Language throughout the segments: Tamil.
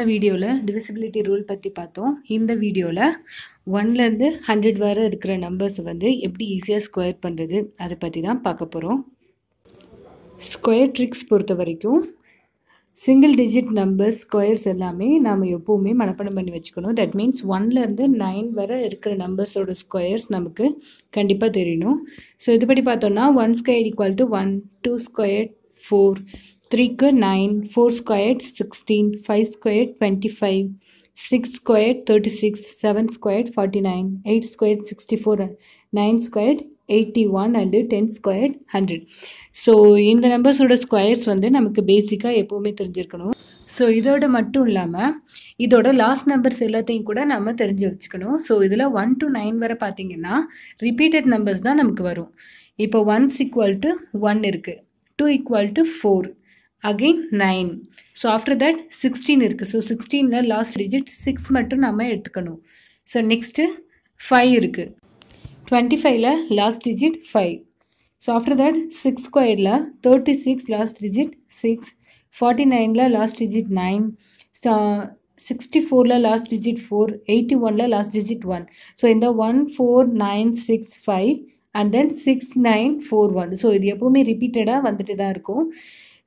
போன வீடியோவில் டிவிசிபிலிட்டி ரூல் பற்றி பார்த்தோம் இந்த வீடியோவில் ஒன்லேருந்து ஹண்ட்ரட் வர இருக்கிற நம்பர்ஸ் வந்து எப்படி ஈஸியாக ஸ்கொயர் பண்ணுறது அதை பற்றி தான் பார்க்க போகிறோம் ஸ்கொயர் ட்ரிக்ஸ் பொறுத்த வரைக்கும் சிங்கிள் டிஜிட் நம்பர்ஸ் ஸ்கொயர்ஸ் எல்லாமே நாம் எப்போவுமே மனப்பாடம் பண்ணி வச்சுக்கணும் தட் மீன்ஸ் ஒன்லேருந்து நைன் வர இருக்கிற நம்பர்ஸோட ஸ்கொயர்ஸ் நமக்கு கண்டிப்பாக தெரியணும் ஸோ இதுபடி பார்த்தோன்னா one square equal to one two square four த்ரீக்கு nine four square sixteen five square twenty five six square thirty six seven square forty nine eight square sixty four nine squared eighty one and ten squared hundred so இந்த நம்பர்ஸோட ஸ்கொயர்ஸ் வந்து நமக்கு பேசிக்காக எப்போவுமே தெரிஞ்சிருக்கணும் ஸோ இதோட மட்டும் இல்லாமல் இதோட லாஸ்ட் நம்பர்ஸ் எல்லாத்தையும் கூட நம்ம தெரிஞ்சு வச்சுக்கணும் ஸோ இதில் ஒன் டு நைன் வரை பார்த்தீங்கன்னா ரிப்பீட்டட் நம்பர்ஸ் தான் நமக்கு வரும் இப்போ ஒன்ஸ் ஈக்குவல் டு ஒன் இருக்குது two equal to four again nine so after that sixteen இருக்குது ஸோ சிக்ஸ்டீனில் லாஸ்ட் டிஜிட் சிக்ஸ் மட்டும் நம்ம எடுத்துக்கணும் ஸோ நெக்ஸ்ட்டு ஃபைவ் இருக்குது டுவெண்ட்டி ஃபைவ்ல last digit five so after that six ஸ்கொயரில் thirty six last digit six forty நைனில் லாஸ்ட் டிஜிட் நைன் சிக்ஸ்டி ஃபோரில் லாஸ்ட் டிஜிட் ஃபோர் எயிட்டி ஒனில் லாஸ்ட் டிஜிட் ஒன் ஸோ இந்த one four nine six five and then six nine four one so இது எப்போவுமே ரிப்பீட்டடாக வந்துட்டு தான் இருக்கும்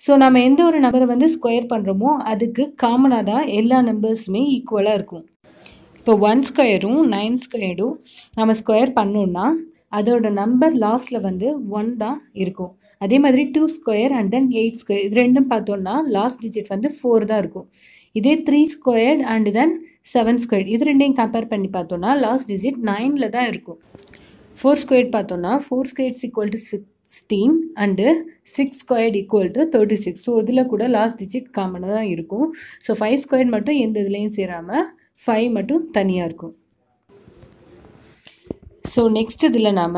ஸோ நம்ம எந்த ஒரு நம்பரை வந்து ஸ்கொயர் பண்ணுறோமோ அதுக்கு காமனாக தான் எல்லா நம்பர்ஸுமே ஈக்குவலாக இருக்கும் இப்போ ஒன் ஸ்கொயரும் நைன் ஸ்கொயரும் நம்ம ஸ்கொயர் பண்ணோன்னா அதோட நம்பர் லாஸ்ட்டில் வந்து ஒன் தான் இருக்கும் அதே மாதிரி two square and then eight square இது ரெண்டும் பார்த்தோன்னா லாஸ்ட் டிஜிட் வந்து ஃபோர் தான் இருக்கும் இதே three squared and then seven square இது ரெண்டையும் கம்பேர் பண்ணி பார்த்தோன்னா லாஸ்ட் டிஜிட் நைனில் தான் இருக்கும் ஃபோர் ஸ்கொயர் பார்த்தோன்னா four squares equal to six 16 and six squared equal to thirty six so இதில் கூட லாஸ்ட் டிஜிட் காமனாக தான் இருக்கும் ஸோ ஃபைவ் ஸ்கொயர் மட்டும் எந்த இதுலேயும் சேராமல் ஃபைவ் மட்டும் தனியாக இருக்கும் ஸோ நெக்ஸ்ட் இதில் நாம்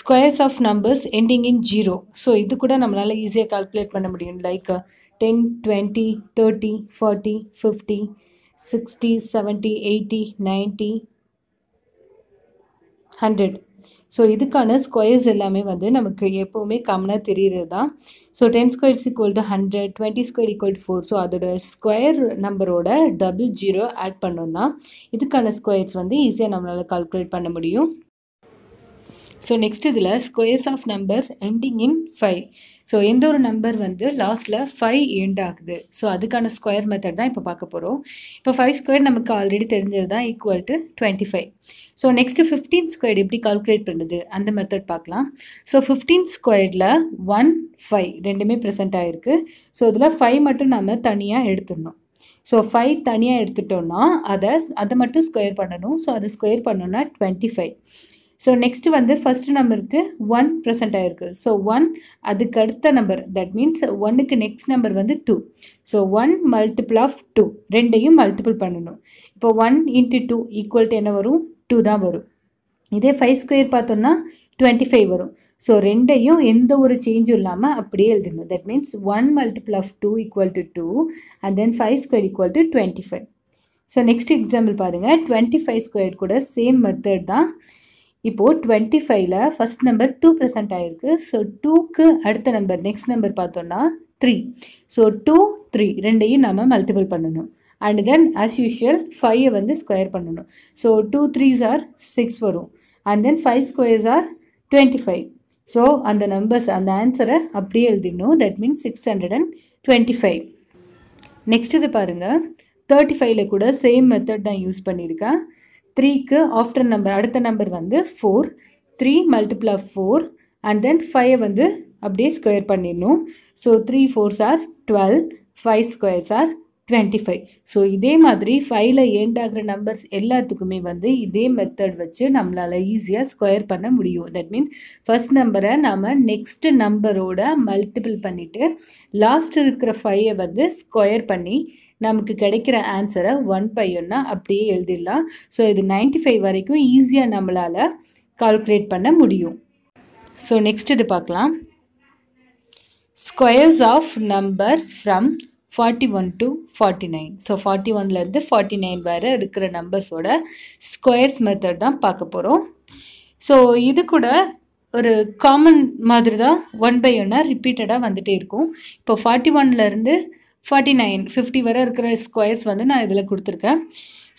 squares of numbers ending in zero so இது கூட நம்மளால் ஈஸியாக கால்குலேட் பண்ண முடியும் like ten twenty thirty forty fifty sixty seventy eighty ninety hundred so இதுக்கான ஸ்கொயர்ஸ் எல்லாமே வந்து நமக்கு எப்போவுமே கம்மனாக தெரிகிறது தான் so ten squares equal to hundred twenty square equal to four so அதோட ஸ்கொயர் நம்பரோட டபுள் ஜீரோ ஆட் பண்ணோன்னா இதுக்கான ஸ்கொயர்ஸ் வந்து ஈஸியாக நம்மளால் கால்குலேட் பண்ண முடியும் ஸோ நெக்ஸ்ட் இதில் squares of numbers ending in five so எந்த ஒரு நம்பர் வந்து லாஸ்ட்டில் ஃபைவ் எண்ட் ஆகுது ஸோ அதுக்கான ஸ்கொயர் மெத்தட் தான் இப்போ பார்க்க போகிறோம் இப்போ ஃபைவ் ஸ்கொயர் நமக்கு ஆல்ரெடி தெரிஞ்சது தான் equal to twenty five so next fifteen square எப்படி கால்குலேட் பண்ணுது அந்த மெத்தட் பார்க்கலாம் ஸோ ஃபிஃப்டீன் ஸ்கொயரில் ஒன் ஃபைவ் ரெண்டுமே ப்ரெசென்ட் ஆகிருக்கு ஸோ இதில் ஃபைவ் மட்டும் நம்ம தனியாக எடுத்துடணும் ஸோ ஃபைவ் தனியாக எடுத்துட்டோம்னா அதை அதை மட்டும் ஸ்கொயர் பண்ணணும் ஸோ அதை ஸ்கொயர் பண்ணோன்னா டுவெண்ட்டி ஃபைவ் ஸோ நெக்ஸ்ட் வந்து ஃபர்ஸ்ட் நம்பருக்கு ஒன் ப்ரெசென்ட் ஆகிருக்கு ஸோ ஒன் அதுக்கு அடுத்த நம்பர் தட் மீன்ஸ் ஒன்னுக்கு நெக்ஸ்ட் நம்பர் வந்து two so one multiple of two ரெண்டையும் மல்டிபிள் பண்ணணும் இப்போ one into two equal to என்ன வரும் டூ தான் வரும் இதே ஃபைவ் ஸ்கொயர் பார்த்தோம்னா டுவெண்ட்டி ஃபைவ் வரும் ஸோ ரெண்டையும் எந்த ஒரு சேஞ்சும் இல்லாமல் அப்படியே எழுதணும் that means one multiple of two equal to two and then five square equal to twenty five so next example பாருங்கள் டுவெண்ட்டி ஃபைவ் ஸ்கொயர் கூட சேம் மெத்தட் தான் இப்போது டுவெண்ட்டி ஃபைவ்ல ஃபஸ்ட் நம்பர் டூ ப்ரெசென்ட் ஆயிருக்கு ஸோ டூக்கு அடுத்த நம்பர் நெக்ஸ்ட் நம்பர் பார்த்தோன்னா த்ரீ ஸோ டூ த்ரீ ரெண்டையும் நம்ம மல்டிபிள் பண்ணணும் அண்ட் தென் ஆஸ் யூஷுவல் ஃபைவை வந்து ஸ்கொயர் பண்ணணும் so two threes are six வரும் and then five squares are twenty five so அந்த நம்பர்ஸ் அந்த ஆன்சரை அப்படியே எழுதிடணும் that means six hundred and twenty five next இது பாருங்கள் தேர்ட்டி ஃபைவ்ல கூட சேம் மெத்தட் தான் யூஸ் பண்ணியிருக்கேன் த்ரீக்கு ஆஃப்டர் நம்பர் அடுத்த நம்பர் வந்து four three multiple of four and then ஃபைவை வந்து அப்படியே ஸ்கொயர் பண்ணிடணும் so three fours are twelve five squares are twenty five so இதே மாதிரி ஃபைவ்ல ஏண்ட் ஆகிற நம்பர்ஸ் எல்லாத்துக்குமே வந்து இதே மெத்தட் வச்சு நம்மளால் ஈஸியாக ஸ்கொயர் பண்ண முடியும் தட் மீன்ஸ் ஃபர்ஸ்ட் நம்பரை நாம் நெக்ஸ்ட் நம்பரோட மல்டிபிள் பண்ணிவிட்டு லாஸ்ட் இருக்கிற ஃபைவை வந்து ஸ்கொயர் பண்ணி நமக்கு கிடைக்கிற ஆன்சரை ஒன் பை ஒன்னா அப்படியே எழுதிடலாம் ஸோ இது நைன்டி ஃபைவ் வரைக்கும் ஈஸியாக நம்மளால் கால்குலேட் பண்ண முடியும் ஸோ நெக்ஸ்ட் இது பார்க்கலாம் squares of number from forty one to forty nine so forty ஒன்லேருந்து ஃபார்ட்டி நைன் வேறு இருக்கிற நம்பர்ஸோட ஸ்கொயர்ஸ் மெத்தட் தான் பார்க்க போகிறோம் ஸோ இது கூட ஒரு காமன் மாதிரி தான் ஒன் பை ஒன்னாக ரிப்பீட்டடாக வந்துகிட்டே இருக்கும் இப்போ ஃபார்ட்டி ஒன்லேருந்து ஃபார்ட்டி நைன் ஃபிஃப்டி வரை இருக்கிற ஸ்கொயர்ஸ் வந்து நான் இதில் கொடுத்துருக்கேன்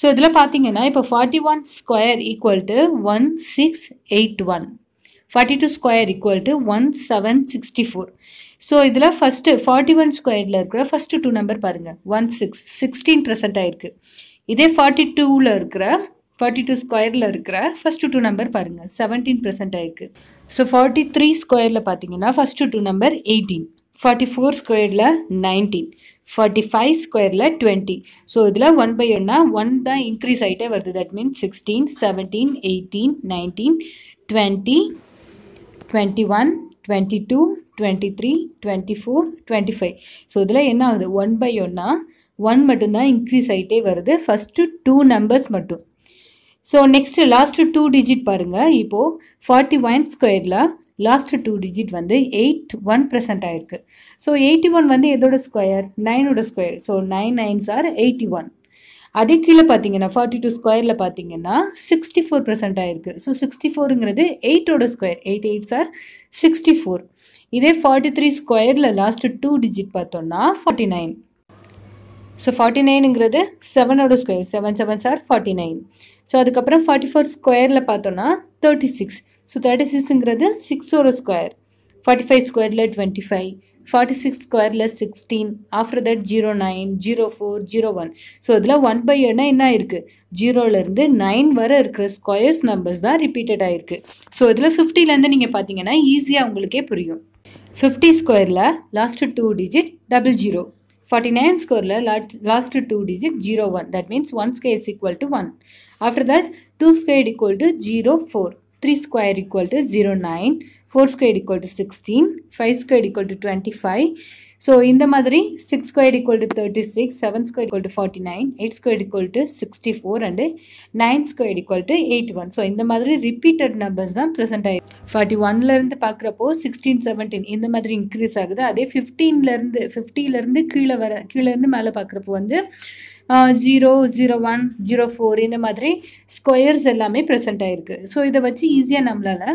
ஸோ இதில் பார்த்தீங்கன்னா இப்போ forty one square equal to one six eight one forty two square equal to one seven sixty four so இதில் ஃபஸ்ட்டு ஃபார்ட்டி ஒன் ஸ்கொயரில் இருக்கிற ஃபஸ்ட்டு டூ நம்பர் பாருங்கள் ஒன் சிக்ஸ் சிக்ஸ்டீன் ப்ரெசென்ட் ஆகிருக்கு இதே ஃபார்ட்டி டூவில் இருக்கிற ஃபார்ட்டி டூ ஸ்கொயரில் இருக்கிற ஃபஸ்ட்டு டூ நம்பர் பாருங்கள் செவன்டீன் ப்ரெசென்ட் ஆகிருக்கு ஸோ ஃபார்ட்டி த்ரீ ஸ்கொயரில் பார்த்தீங்கன்னா first two number eighteen forty four ஸ்கொயரில் நைன்டீன் ஃபார்ட்டி ஃபைவ் ஸ்கொயரில் டுவெண்ட்டி ஸோ இதில் ஒன் பை ஒன்னா ஒன் தான் இன்க்ரீஸ் ஆகிட்டே வருது that means sixteen seventeen eighteen nineteen twenty twenty one twenty two twenty three twenty four twenty five so இதில் என்ன ஆகுது ஒன் பை ஒன்னா ஒன் மட்டும்தான் இன்க்ரீஸ் ஆகிட்டே வருது ஃபஸ்ட்டு டூ நம்பர்ஸ் மட்டும் so next last two digit பாருங்கள் இப்போது ஃபார்ட்டி ஒன் ஸ்கொயரில் லாஸ்ட்டு டூ டிஜிட் வந்து எயிட் ஒன் ப்ரெசென்ட் ஆகிருக்கு ஸோ எயிட்டி ஒன் வந்து எதோட ஸ்கொயர் நைனோட square so nine nines are eighty one அதே கீழே பார்த்தீங்கன்னா ஃபார்ட்டி டூ ஸ்கொயரில் பார்த்தீங்கன்னா சிக்ஸ்டி ஃபோர் ப்ரெசென்ட் ஆகிருக்கு ஸோ சிக்ஸ்டி ஃபோருங்கிறது எயிட்டோட square eight eights are sixty four இதே ஃபார்ட்டி த்ரீ ஸ்கொயரில் லாஸ்ட்டு டூ டிஜிட் பார்த்தோம்னா ஃபார்ட்டி நைன் ஸோ ஃபார்ட்டி நைனுங்கிறது செவனோட square seven sevens are forty nine so அதுக்கப்புறம் ஃபார்ட்டி ஃபோர் ஸ்கொயரில் பார்த்தோன்னா தேர்ட்டி சிக்ஸ் ஸோ தேர்ட்டி சிக்ஸுங்கிறது சிக்ஸோட ஸ்கொயர் ஃபார்ட்டி ஃபைவ் ஸ்கொயரில் டுவெண்ட்டி ஃபைவ் ஃபார்ட்டி சிக்ஸ் ஸ்கொயரில் sixteen after that zero nine zero four zero one so இதில் ஒன் பை ஏன்னா என்ன ஆயிருக்கு ஜீரோலேருந்து நைன் வரை இருக்கிற ஸ்கொயர்ஸ் நம்பர்ஸ் தான் ரிப்பீட்டட் ஆகிருக்கு ஸோ இதில் ஃபிஃப்டிலேருந்து நீங்கள் பார்த்தீங்கன்னா ஈஸியாக உங்களுக்கே புரியும் ஃபிஃப்டி ஸ்கொயரில் last two digit double zero 49 square last two digit 0 1 that means 1 square is equal to 1 after that 2 square equal to 0 4 3 square equal to 0 9 4 square equal to 16 5 square equal to 25 so இந்த மாதிரி six square equal to thirty six seven square equal to forty nine eight square equal to sixty four and nine square equal to eighty one so இந்த மாதிரி ரிப்பீட்டட் நம்பர்ஸ் தான் ப்ரெசென்ட் ஆகிருக்கு ஃபார்ட்டி ஒன்லேருந்து பார்க்குறப்போ சிக்ஸ்டீன் செவன்டீன் இந்த மாதிரி இன்க்ரீஸ் ஆகுது அதே ஃபிஃப்டீன்லேருந்து ஃபிஃப்டியிலேருந்து கீழே வர கீழேருந்து மேலே பார்க்குறப்போ வந்து zero zero one zero four இந்த மாதிரி ஸ்கொயர்ஸ் எல்லாமே ப்ரெசென்ட் ஆகிருக்கு ஸோ இதை வச்சு ஈஸியாக நம்மளால்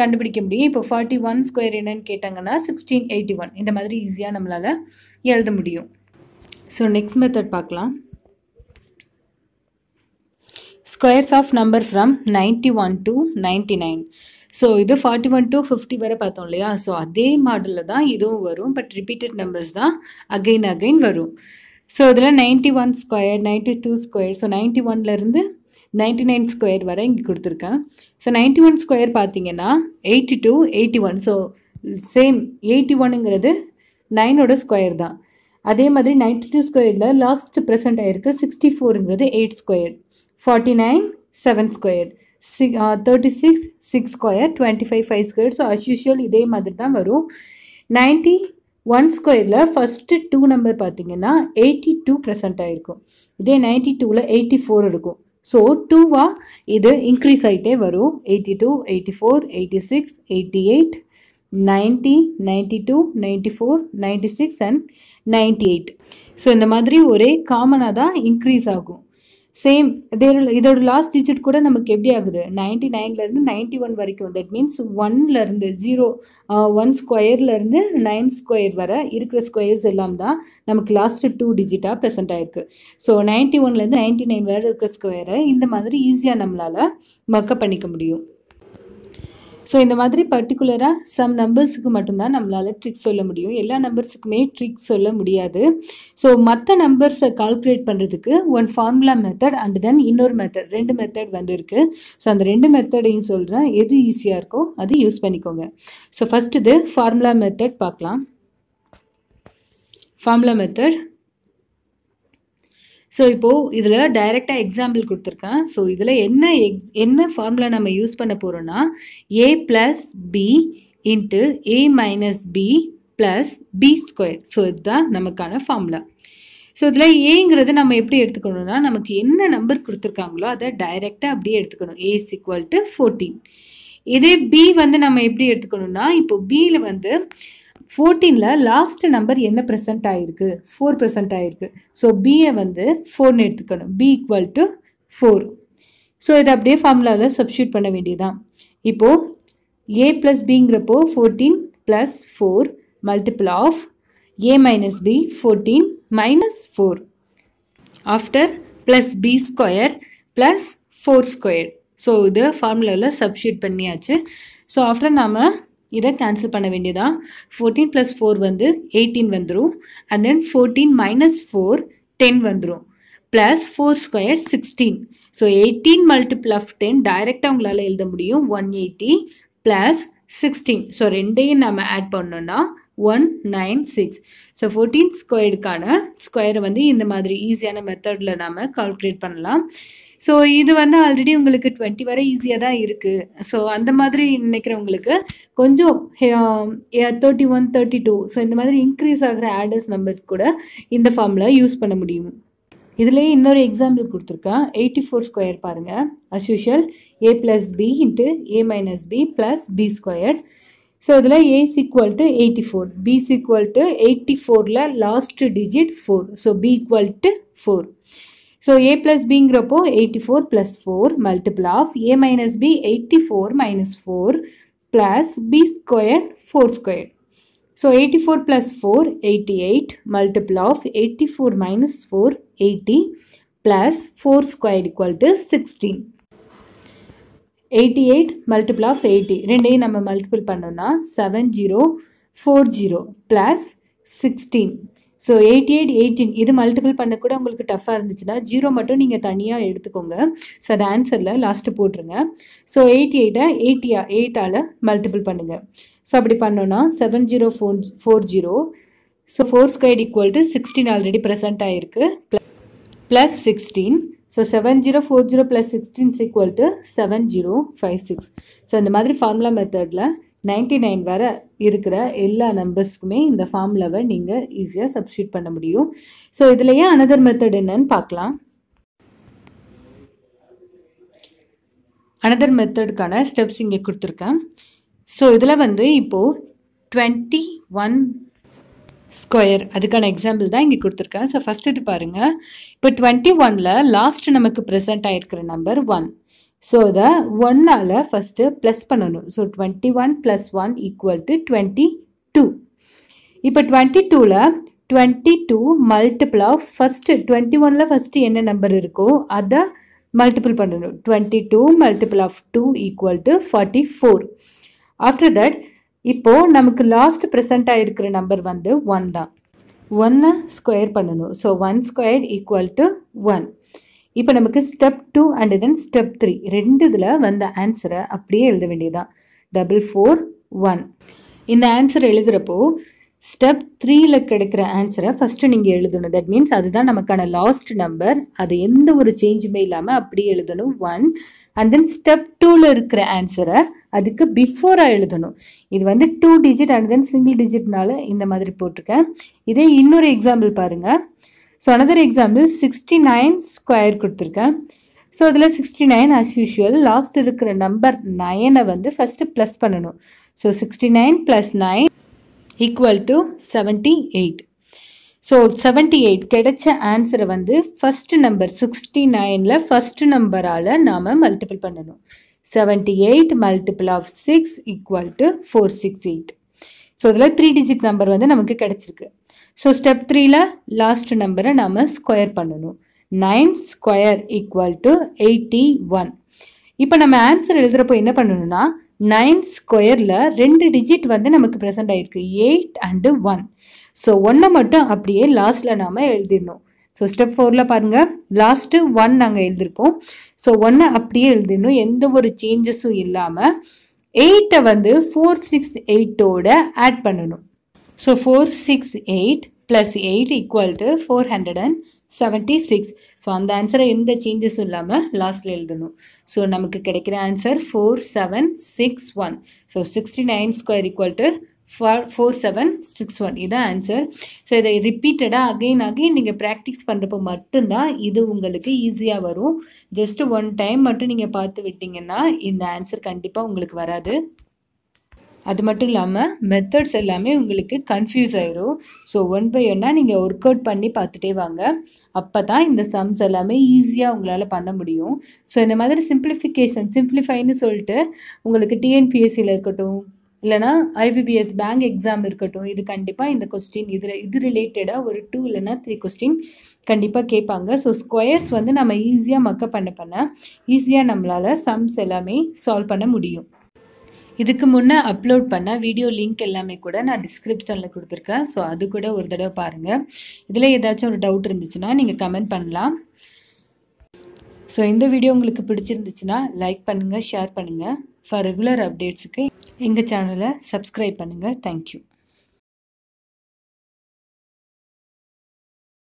கண்டுபிடிக்க முடியும் இப்போ ஃபார்ட்டி ஒன் ஸ்கொயர் என்னன்னு கேட்டாங்கன்னா சிக்ஸ்டீன் எயிட்டி ஒன் இந்த மாதிரி ஈஸியாக நம்மளால் எழுத முடியும் ஸோ நெக்ஸ்ட் மெத்தட் பார்க்கலாம் squares of number from ninety one to ninety nine so இது ஃபார்ட்டி ஒன் டு ஃபிஃப்டி வரை பார்த்தோம் இல்லையா ஸோ அதே மாடலில் தான் இதுவும் வரும் பட் ரிப்பீட்டட் நம்பர்ஸ் தான் அகெயின் அகெயின் வரும் ஸோ இதில் ninety one square ninety two square so ninety ஒன்லேருந்து நைன்டி நைன் ஸ்கொயர் வரை இங்கே கொடுத்துருக்கேன் ஸோ நைன்ட்டி ஒன் ஸ்கொயர் பார்த்தீங்கன்னா eighty two eighty one so same eighty ஒனுங்கிறது நைனோட ஸ்கொயர் தான் அதே மாதிரி நைன்டி டூ ஸ்கொயரில் லாஸ்ட் ப்ரெசென்ட் ஆகிருக்கு சிக்ஸ்டி ஃபோருங்கிறது eight square forty nine seven square six thirty six six square twenty five five square so as usual இதே மாதிரி தான் வரும் நைன்ட்டி ஒன் ஸ்கொயரில் ஃபஸ்ட்டு டூ நம்பர் பார்த்தீங்கன்னா எயிட்டி டூ ப்ரெசென்ட் ஆகிருக்கும் இதே நைன்ட்டி டூவில் எயிட்டி ஃபோர் இருக்கும் ஸோ டூவாக இது இன்க்ரீஸ் ஆகிட்டே வரும் eighty two eighty four eighty six eighty eight ninety ninety two ninety four ninety six and ninety eight so இந்த மாதிரி ஒரே காமனாக தான் இன்க்ரீஸ் ஆகும் சேம் இதோட லாஸ்ட் டிஜிட் கூட நமக்கு எப்படி ஆகுது நைன்டி நைன்லேருந்து நைன்டி ஒன் வரைக்கும் தட் மீன்ஸ் ஒன்லேருந்து ஜீரோ ஒன் ஸ்கொயர்லேருந்து நைன் ஸ்கொயர் வர இருக்கிற ஸ்கொயர்ஸ் எல்லாம் தான் நமக்கு லாஸ்ட்டு டூ டிஜிட்டாக ப்ரெசென்ட் ஆகிருக்கு ஸோ நைன்ட்டி ஒன்லேருந்து நைன்ட்டி நைன் வரை இருக்கிற ஸ்கொயரை இந்த மாதிரி ஈஸியாக நம்மளால் மக்கப் பண்ணிக்க முடியும் ஸோ இந்த மாதிரி பர்டிகுலராக சம் நம்பர்ஸுக்கு மட்டும்தான் நம்மளால் ட்ரிக் சொல்ல முடியும் எல்லா நம்பர்ஸுக்குமே ட்ரிக் சொல்ல முடியாது ஸோ மற்ற நம்பர்ஸை கால்குலேட் பண்ணுறதுக்கு one formula method and then இன்னொரு மெத்தட் ரெண்டு மெத்தட் வந்துருக்கு ஸோ அந்த ரெண்டு மெத்தடையும் சொல்கிறேன் எது ஈஸியாக இருக்கோ அது யூஸ் பண்ணிக்கோங்க ஸோ ஃபஸ்ட் இது ஃபார்முலா மெத்தட் பார்க்கலாம் ஃபார்முலா மெத்தட் ஸோ இப்போது இதில் டைரெக்டாக எக்ஸாம்பிள் கொடுத்துருக்கேன் ஸோ இதில் என்ன எக்ஸ் என்ன ஃபார்முலா நம்ம யூஸ் பண்ண போகிறோன்னா A plus B into A minus B plus B square so இதுதான் நமக்கான ஃபார்முலா ஸோ இதில் ஏங்கிறது நம்ம எப்படி எடுத்துக்கணும்னா நமக்கு என்ன நம்பர் கொடுத்துருக்காங்களோ அதை டைரெக்டாக அப்படியே எடுத்துக்கணும் ஏ ஈக்குவல் டு ஃபோர்டீன் இதே பி வந்து நம்ம எப்படி எடுத்துக்கணும்னா இப்போ பியில் வந்து ஃபோர்டீனில் லாஸ்ட் நம்பர் என்ன ப்ரெசென்ட் ஆகிருக்கு ஃபோர் ப்ரெசென்ட் ஆகிருக்கு ஸோ பியை வந்து ஃபோர்னு எடுத்துக்கணும் B equal to four so இதை அப்படியே ஃபார்முலாவில் சப்ஸ்டியூட் பண்ண வேண்டியதுதான் இப்போது ஏ ப்ளஸ் பிங்கிறப்போ fourteen plus four multiple of A minus B fourteen minus four after plus B square plus four square so இது ஃபார்முலாவில் சப்ஸ்டியூட் பண்ணியாச்சு ஸோ ஆஃப்டர் நாம் இதை கேன்சல் பண்ண வேண்டியதான் ஃபோர்டீன் ப்ளஸ் ஃபோர் வந்து எயிட்டீன் வந்துடும் and then fourteen minus four ten வந்துடும் plus four square sixteen so eighteen multiple of ten டைரெக்டாக உங்களால் எழுத முடியும் one eighty plus sixteen so ரெண்டையும் நம்ம ஆட் பண்ணோன்னா one nine six so fourteen ஸ்கொயர்டுக்கான ஸ்கொயரை வந்து இந்த மாதிரி ஈஸியான மெத்தடில் நாம் கால்குலேட் பண்ணலாம் ஸோ இது வந்து ஆல்ரெடி உங்களுக்கு டுவெண்ட்டி வரை ஈஸியாக தான் இருக்குது ஸோ அந்த மாதிரி நினைக்கிறவங்களுக்கு கொஞ்சம் thirty one thirty two so இந்த மாதிரி இன்க்ரீஸ் ஆகிற ஆடர்ஸ் நம்பர்ஸ் கூட இந்த ஃபார்மில் யூஸ் பண்ண முடியும் இதுலேயே இன்னொரு எக்ஸாம்பிள் கொடுத்துருக்கேன் எயிட்டி ஃபோர் ஸ்கொயர் பாருங்கள் as usual A plus B into A minus B plus B square so இதில் A's equal to eighty four B equal to eighty ஃபோரில் last digit four so B equal to four so A plus பிங்கிறப்போ eighty four plus four multiple of A minus B eighty four minus four plus B square four square so eighty four plus four eighty eight multiple of eighty four minus four eighty plus four square equal to sixteen eighty eight multiple of eighty ரெண்டையும் நம்ம மல்டிபிள் பண்ணோம்னா seven zero four zero plus sixteen so eighty eight eighteen இது மல்டிபிள் பண்ண கூட உங்களுக்கு டஃப்பாக இருந்துச்சுன்னா ஜீரோ மட்டும் நீங்கள் தனியாக எடுத்துக்கோங்க ஸோ அது ஆன்சரில் லாஸ்ட்டு போட்டுருங்க ஸோ எயிட்டி எயிட்டை எயிட்டியா எயிட்டால் மல்டிபிள் பண்ணுங்கள் ஸோ அப்படி பண்ணோன்னா seven zero four four zero so four square equal to sixteen already present ஆகிருக்கு plus sixteen so seven zero four zero plus sixteen equal to seven zero five six so இந்த மாதிரி ஃபார்முலா மெத்தடில் நைன்டி நைன் வர இருக்கிற எல்லா நம்பர்ஸ்க்குமே இந்த ஃபார்முலாவை நீங்கள் ஈஸியாக சப்ஸ்டியூட் பண்ண முடியும் ஸோ இதுலையே அனதர் மெத்தட் என்னன்னு பார்க்கலாம் அனதர் மெத்தடுக்கான ஸ்டெப்ஸ் இங்கே கொடுத்துருக்கேன் ஸோ இதில் வந்து இப்போது டுவெண்ட்டி ஒன் ஸ்கொயர் அதுக்கான எக்ஸாம்பிள் தான் இங்கே கொடுத்துருக்கேன் ஸோ ஃபஸ்ட் இது பாருங்கள் இப்போ டுவெண்ட்டி ஒனில் லாஸ்ட் நமக்கு ப்ரெசென்ட் ஆகிருக்கிற நம்பர் ஒன் ஸோ இதை ஒன்னால் ஃபஸ்ட்டு ப்ளஸ் பண்ணணும் so twenty one plus one equal to twenty two இப்போ டுவெண்ட்டி டூவில் twenty two multiple of first twenty ஒனில் ஃபஸ்ட்டு என்ன நம்பர் இருக்கோ அதை மல்டிபிள் பண்ணணும் twenty two multiple of two equal to forty four after that இப்போது நமக்கு லாஸ்ட் ப்ரெசண்ட்டாக இருக்கிற நம்பர் வந்து ஒன் தான் ஒன்னை ஸ்கொயர் பண்ணணும் so one square equal to one இப்போ நமக்கு step two and then step three ரெண்டு இதில் வந்த ஆன்சரை அப்படியே எழுத வேண்டியதுதான் டபுள் ஃபோர் ஒன் இந்த ஆன்சர் எழுதுகிறப்போ ஸ்டெப் த்ரீயில் கிடைக்கிற ஆன்சரை ஃபஸ்ட்டு நீங்கள் எழுதணும் தட் மீன்ஸ் அதுதான் நமக்கான லாஸ்ட் நம்பர் அது எந்த ஒரு சேஞ்சுமே இல்லாமல் அப்படியே எழுதணும் ஒன் அண்ட் தென் ஸ்டெப் டூவில் இருக்கிற ஆன்சரை அதுக்கு பிஃபோராக எழுதணும் இது வந்து two digit and then single டிஜிட்னால இந்த மாதிரி போட்டிருக்கேன் இதே இன்னொரு எக்ஸாம்பிள் பாருங்கள் so another example sixty nine square கொடுத்துருக்கேன் ஸோ அதில் sixty nine as usual last இருக்கிற நம்பர் நைனை வந்து ஃபஸ்ட்டு ப்ளஸ் பண்ணணும் so sixty nine plus nine equal to seventy eight so seventy eight கிடைச்ச ஆன்சரை வந்து ஃபஸ்ட்டு நம்பர் சிக்ஸ்டி நைனில் ஃபஸ்ட்டு நம்பரால் நாம் மல்டிபிள் பண்ணணும் seventy eight multiple of six equal to four six eight so இதில் த்ரீ டிஜிட் நம்பர் வந்து நமக்கு கிடச்சிருக்கு ஸோ ஸ்டெப் த்ரீல லாஸ்ட் நம்பரை நாம் ஸ்கொயர் பண்ணணும் nine square equal to eighty one இப்போ நம்ம ஆன்சர் எழுதுகிறப்போ என்ன பண்ணணும்னா நைன் ஸ்கொயரில் ரெண்டு டிஜிட் வந்து நமக்கு ப்ரெசென்ட் ஆகிருக்கு எயிட் அண்டு ஒன் ஸோ ஒன்றை மட்டும் அப்படியே லாஸ்ட்டில் நாம் எழுதிடணும் ஸோ ஸ்டெப் ஃபோரில் பாருங்கள் லாஸ்ட்டு ஒன் நாங்கள் எழுதியிருக்கோம் ஸோ ஒன்னை அப்படியே எழுதிடணும் எந்த ஒரு சேஞ்சஸும் இல்லாமல் எயிட்டை வந்து ஃபோர் சிக்ஸ் எயிட்டோட ஆட் பண்ணணும் so four six eight plus So 468 four hundred and seventy six so அந்த ஆன்சரை எந்த சேஞ்சஸும் இல்லாமல் லாஸ்ட்டில் எழுதணும் ஸோ நமக்கு கிடைக்கிற answer four seven six one so sixty nine square equal to four four seven six one இதுதான் ஆன்சர் ஸோ இதை ரிப்பீட்டடாக அகெயின் அகெயின் நீங்கள் ப்ராக்டிஸ் பண்ணுறப்போ மட்டும்தான் இது உங்களுக்கு ஈஸியாக வரும் ஜஸ்ட்டு ஒன் டைம் மட்டும் நீங்கள் பார்த்து விட்டிங்கன்னா இந்த ஆன்சர் கண்டிப்பாக உங்களுக்கு வராது அது மட்டும் இல்லாமல் மெத்தட்ஸ் எல்லாமே உங்களுக்கு கன்ஃபியூஸ் ஆயிரும் ஸோ ஒன் பை ஒன்னாக நீங்கள் ஒர்க் அவுட் பண்ணி பார்த்துட்டே வாங்க அப்போ தான் இந்த சம்ஸ் எல்லாமே ஈஸியாக உங்களால் பண்ண முடியும் ஸோ இந்த மாதிரி சிம்பிளிஃபிகேஷன் சிம்பிளிஃபைன்னு சொல்லிட்டு உங்களுக்கு டிஎன்பிஎஸ்சியில் இருக்கட்டும் இல்லைனா ஐபிபிஎஸ் பேங்க் எக்ஸாம் இருக்கட்டும் இது கண்டிப்பாக இந்த கொஸ்டின் இதில் இது ரிலேட்டடாக ஒரு டூ இல்லைனா த்ரீ கொஸ்டின் கண்டிப்பாக கேட்பாங்க ஸோ ஸ்கொயர்ஸ் வந்து நம்ம ஈஸியாக மக்கப் பண்ண பண்ண ஈஸியாக நம்மளால் சம்ஸ் எல்லாமே சால்வ் பண்ண முடியும் இதுக்கு முன்னே அப்லோட் பண்ண வீடியோ லிங்க் எல்லாமே கூட நான் டிஸ்கிரிப்ஷனில் கொடுத்துருக்கேன் ஸோ அது கூட ஒரு தடவை பாருங்கள் இதில் ஏதாச்சும் ஒரு டவுட் இருந்துச்சுன்னா நீங்கள் கமெண்ட் பண்ணலாம் ஸோ இந்த வீடியோ உங்களுக்கு பிடிச்சிருந்துச்சுன்னா லைக் பண்ணுங்கள் ஷேர் பண்ணுங்கள் ஃபார் ரெகுலர் அப்டேட்ஸுக்கு எங்கள் சேனலை சப்ஸ்கிரைப் பண்ணுங்கள் தேங்க்யூ